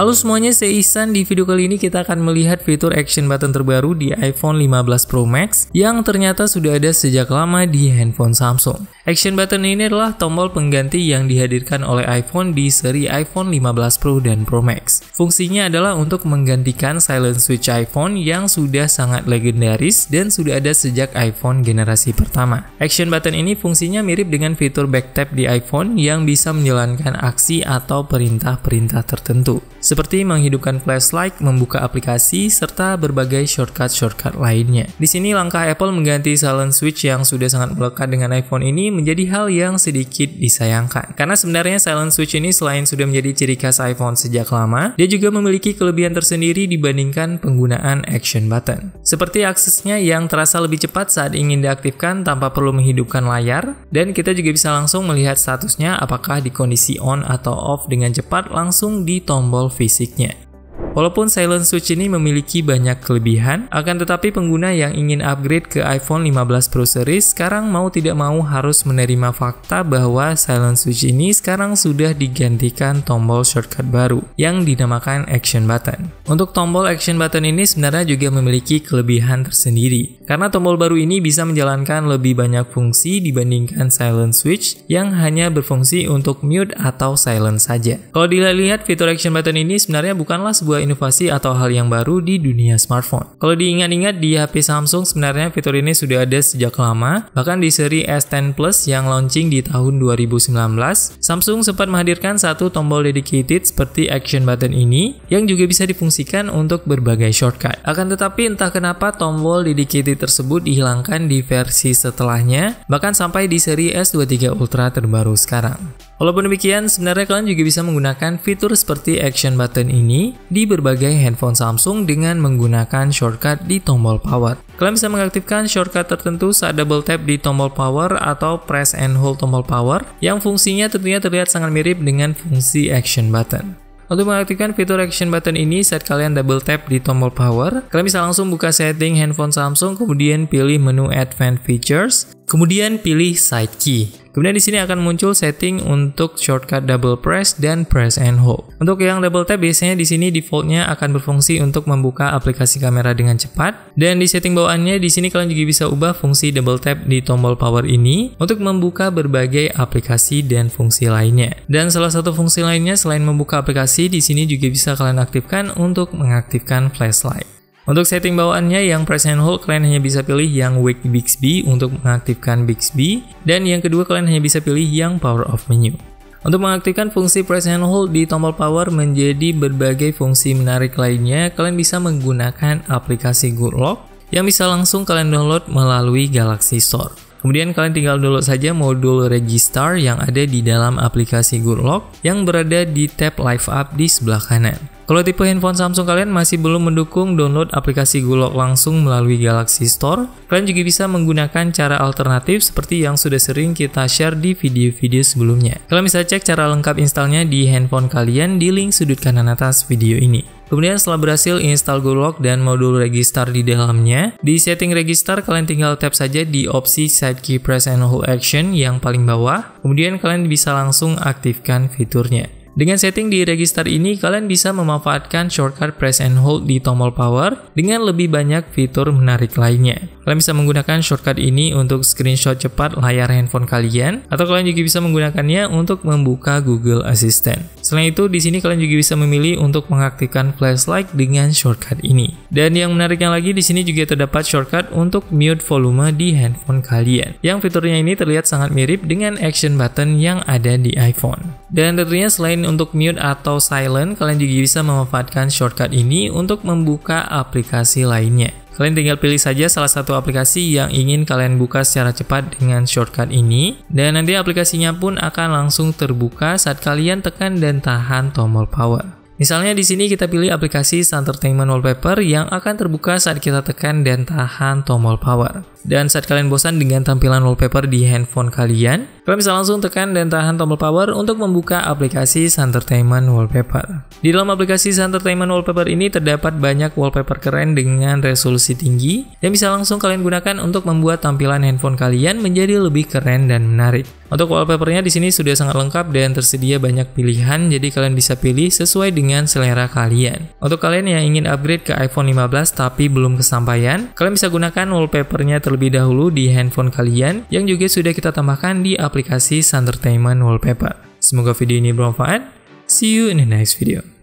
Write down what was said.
Halo semuanya, saya Ihsan. Di video kali ini kita akan melihat fitur action button terbaru di iPhone 15 Pro Max yang ternyata sudah ada sejak lama di handphone Samsung. Action button ini adalah tombol pengganti yang dihadirkan oleh iPhone di seri iPhone 15 Pro dan Pro Max. Fungsinya adalah untuk menggantikan silent switch iPhone yang sudah sangat legendaris dan sudah ada sejak iPhone generasi pertama. Action button ini fungsinya mirip dengan fitur back tap di iPhone yang bisa menjalankan aksi atau perintah-perintah tertentu, seperti menghidupkan flashlight, membuka aplikasi, serta berbagai shortcut-shortcut lainnya. Di sini langkah Apple mengganti silent switch yang sudah sangat melekat dengan iPhone ini menjadi hal yang sedikit disayangkan. Karena sebenarnya Silent Switch ini selain sudah menjadi ciri khas iPhone sejak lama, dia juga memiliki kelebihan tersendiri dibandingkan penggunaan action button. Seperti aksesnya yang terasa lebih cepat saat ingin diaktifkan tanpa perlu menghidupkan layar, dan kita juga bisa langsung melihat statusnya apakah di kondisi on atau off dengan cepat langsung di tombol fisiknya. Walaupun Silent Switch ini memiliki banyak kelebihan, akan tetapi pengguna yang ingin upgrade ke iPhone 15 Pro Series sekarang mau tidak mau harus menerima fakta bahwa Silent Switch ini sekarang sudah digantikan tombol shortcut baru yang dinamakan Action Button. Untuk tombol Action Button ini sebenarnya juga memiliki kelebihan tersendiri, karena tombol baru ini bisa menjalankan lebih banyak fungsi dibandingkan Silent Switch yang hanya berfungsi untuk mute atau silent saja. Kalau dilihat fitur Action Button ini sebenarnya bukanlah sebuah sebuah inovasi atau hal yang baru di dunia smartphone. Kalau diingat-ingat di HP Samsung sebenarnya fitur ini sudah ada sejak lama, bahkan di seri S10 Plus yang launching di tahun 2019, Samsung sempat menghadirkan satu tombol dedicated seperti action button ini yang juga bisa difungsikan untuk berbagai shortcut. Akan tetapi entah kenapa tombol dedicated tersebut dihilangkan di versi setelahnya, bahkan sampai di seri S23 Ultra terbaru sekarang. Walaupun demikian, sebenarnya kalian juga bisa menggunakan fitur seperti action button ini di berbagai handphone Samsung dengan menggunakan shortcut di tombol power. Kalian bisa mengaktifkan shortcut tertentu saat double tap di tombol power atau press and hold tombol power yang fungsinya tentunya terlihat sangat mirip dengan fungsi action button. Untuk mengaktifkan fitur action button ini saat kalian double tap di tombol power, kalian bisa langsung buka setting handphone Samsung kemudian pilih menu advanced features Kemudian pilih side key. Kemudian di sini akan muncul setting untuk shortcut double press dan press and hold. Untuk yang double tap biasanya di sini defaultnya akan berfungsi untuk membuka aplikasi kamera dengan cepat. Dan di setting bawaannya di sini kalian juga bisa ubah fungsi double tap di tombol power ini untuk membuka berbagai aplikasi dan fungsi lainnya. Dan salah satu fungsi lainnya selain membuka aplikasi di sini juga bisa kalian aktifkan untuk mengaktifkan flashlight. Untuk setting bawaannya yang press and hold kalian hanya bisa pilih yang wake Bixby untuk mengaktifkan Bixby dan yang kedua kalian hanya bisa pilih yang power off menu. Untuk mengaktifkan fungsi press and hold di tombol power menjadi berbagai fungsi menarik lainnya, kalian bisa menggunakan aplikasi Lock yang bisa langsung kalian download melalui Galaxy Store. Kemudian kalian tinggal download saja modul register yang ada di dalam aplikasi Lock yang berada di tab Live Up di sebelah kanan. Kalau tipe handphone Samsung kalian masih belum mendukung download aplikasi Gulok langsung melalui Galaxy Store, kalian juga bisa menggunakan cara alternatif seperti yang sudah sering kita share di video-video sebelumnya. Kalian bisa cek cara lengkap installnya di handphone kalian di link sudut kanan atas video ini. Kemudian setelah berhasil install Gulok dan modul register di dalamnya, di setting register kalian tinggal tap saja di opsi side key press and hold action yang paling bawah, kemudian kalian bisa langsung aktifkan fiturnya. Dengan setting di register ini, kalian bisa memanfaatkan shortcut press and hold di tombol power dengan lebih banyak fitur menarik lainnya. Kalian bisa menggunakan shortcut ini untuk screenshot cepat layar handphone kalian, atau kalian juga bisa menggunakannya untuk membuka Google Assistant. Selain itu, di sini kalian juga bisa memilih untuk mengaktifkan flashlight dengan shortcut ini. Dan yang menariknya lagi, di sini juga terdapat shortcut untuk mute volume di handphone kalian. Yang fiturnya ini terlihat sangat mirip dengan action button yang ada di iPhone. Dan tentunya selain untuk mute atau silent, kalian juga bisa memanfaatkan shortcut ini untuk membuka aplikasi lainnya. Kalian tinggal pilih saja salah satu aplikasi yang ingin kalian buka secara cepat dengan shortcut ini, dan nanti aplikasinya pun akan langsung terbuka saat kalian tekan dan tahan tombol power. Misalnya di sini kita pilih aplikasi Entertainment Wallpaper yang akan terbuka saat kita tekan dan tahan tombol power. Dan saat kalian bosan dengan tampilan wallpaper di handphone kalian, Kalian bisa langsung tekan dan tahan tombol power untuk membuka aplikasi Suntertainment Wallpaper. Di dalam aplikasi Suntertainment Wallpaper ini terdapat banyak wallpaper keren dengan resolusi tinggi yang bisa langsung kalian gunakan untuk membuat tampilan handphone kalian menjadi lebih keren dan menarik. Untuk wallpapernya di sini sudah sangat lengkap dan tersedia banyak pilihan, jadi kalian bisa pilih sesuai dengan selera kalian. Untuk kalian yang ingin upgrade ke iPhone 15 tapi belum kesampaian, kalian bisa gunakan wallpapernya terlebih dahulu di handphone kalian yang juga sudah kita tambahkan di aplikasi aplikasi Suntertainment Wallpaper. Semoga video ini bermanfaat. See you in the next video.